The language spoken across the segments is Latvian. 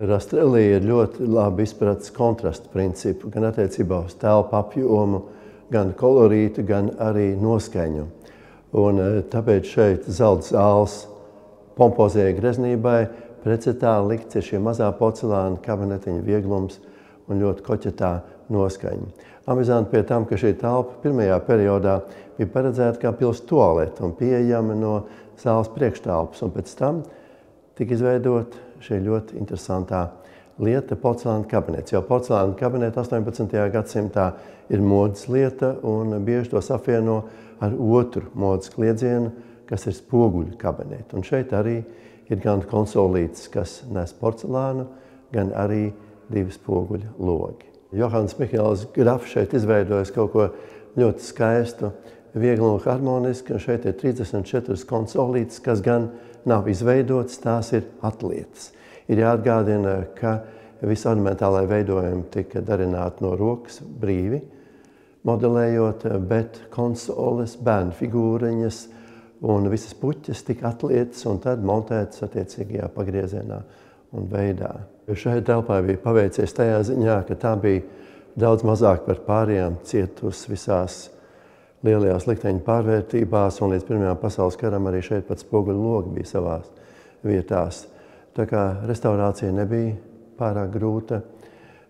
Rastrelī ir ļoti labi izpratis kontrastu principu, gan attiecībā uz telpu apjomu, gan kolorītu, gan arī noskaņu. Un eh, tāpēc šeit zelta zāles pompozēja greznībai precitā likts ir šie mazā porcelāna kabinetiņa vieglums un ļoti koķetā noskaņa. Amizanti pie tam, ka šī telpa pirmajā periodā bija paredzēta kā pils toaleta un pieejama no zāles priekštelpas, un pēc tam tika izveidota šī ļoti interesantā lieta - porcelāna kabinets. Jau porcelāna kabinets 18. gadsimtā ir modes lieta un bieži tos apvieno ar otru modes kliedzienu, kas ir spoguļu kabineti. Un šeit arī ir gan konsolītes, kas nes porcelānu, gan arī divi spoguļu logi. Johans Mihāls Grafs šeit izveidojis kaut ko ļoti skaistu, viegli un harmoniski, un šeit ir 34 konsolītes, kas gan nav izveidotas, tās ir atlietas. Ir jāatgādina, ka visi ornamentālai veidojumi tika darināti no rokas brīvi, modelējot, bet konsoles, bērnu figūriņas un visas puķas tika atlietas un tad montētas attiecīgajā pagriezienā un veidā. Šai telpā bija paveicies tajā ziņā, ka tā bija daudz mazāk par pārējām cietus visās lielajās likteņu pārvērtībās un līdz Pirmajām pasaules karam arī šeit pat spoguļu logi bija savās vietās. Tā kā restaurācija nebija pārāk grūta,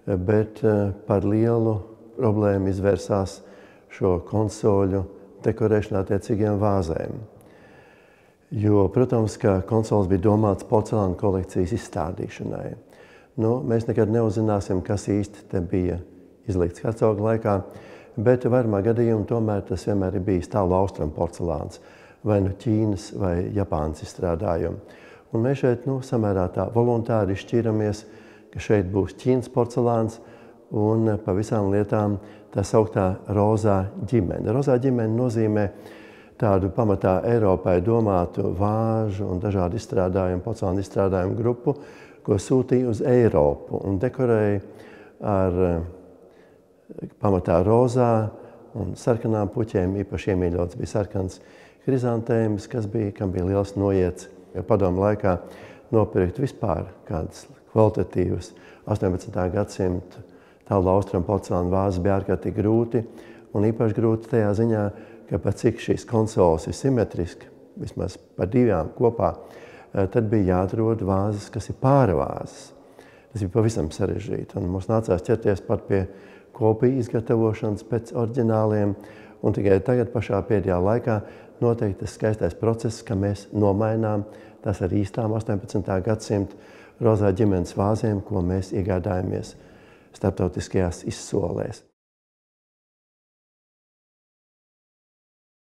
bet eh, par lielu problēmu izvērsās šo konsoļu dekorēšanā tiecīgiem vāzēm. Jo, protams, ka konsols bija domāts porcelāna kolekcijas izstādīšanai. Nu, mēs nekad neuzzināsim, kas īsti te bija izlikts hercoga laikā, bet vairumā gadījumu tomēr tas vienmēr ir bijis tālu austrumu porcelāns, vai nu Ķīnas vai Japānas izstrādājumi. Un mēs šeit nu, samērā tā voluntāri izšķīramies, ka šeit būs Ķīnas porcelāns un pa visām lietām tā sauktā rozā ģimene. Rozā ģimene nozīmē tādu pamatā Eiropai domātu vāžu un dažādu izstrādājumu, porcelāna izstrādājumu grupu, ko sūtīja uz Eiropu un dekorēja ar pamatā rozā un sarkanām puķēm. Īpaši iemīļots bija sarkans krizantēmis, kas bija, kam bija liels noiets. Jo padomu laikā nopirkt vispār kādas kvalitatīvas 18. gadsimta tālu austrumu porcelāna vāzes bija ārkārtīgi grūti. Un īpaši grūti tajā ziņā, ka pat cik šīs konsoles ir simetriski, vismaz par divām kopā, eh, tad bija jāatrod vāzes, kas ir pārvāzes. Tas bija pavisam sarežģīti, un mums nācās ķerties pat pie kopiju izgatavošanas pēc orģināliem, un tikai tagad pašā pēdējā laikā noteikti tas skaistais process, ka mēs nomainām tās ar īstām 18. gadsimta rozā ģimenes vāzēm, ko mēs iegādājamies starptautiskajās izsolēs.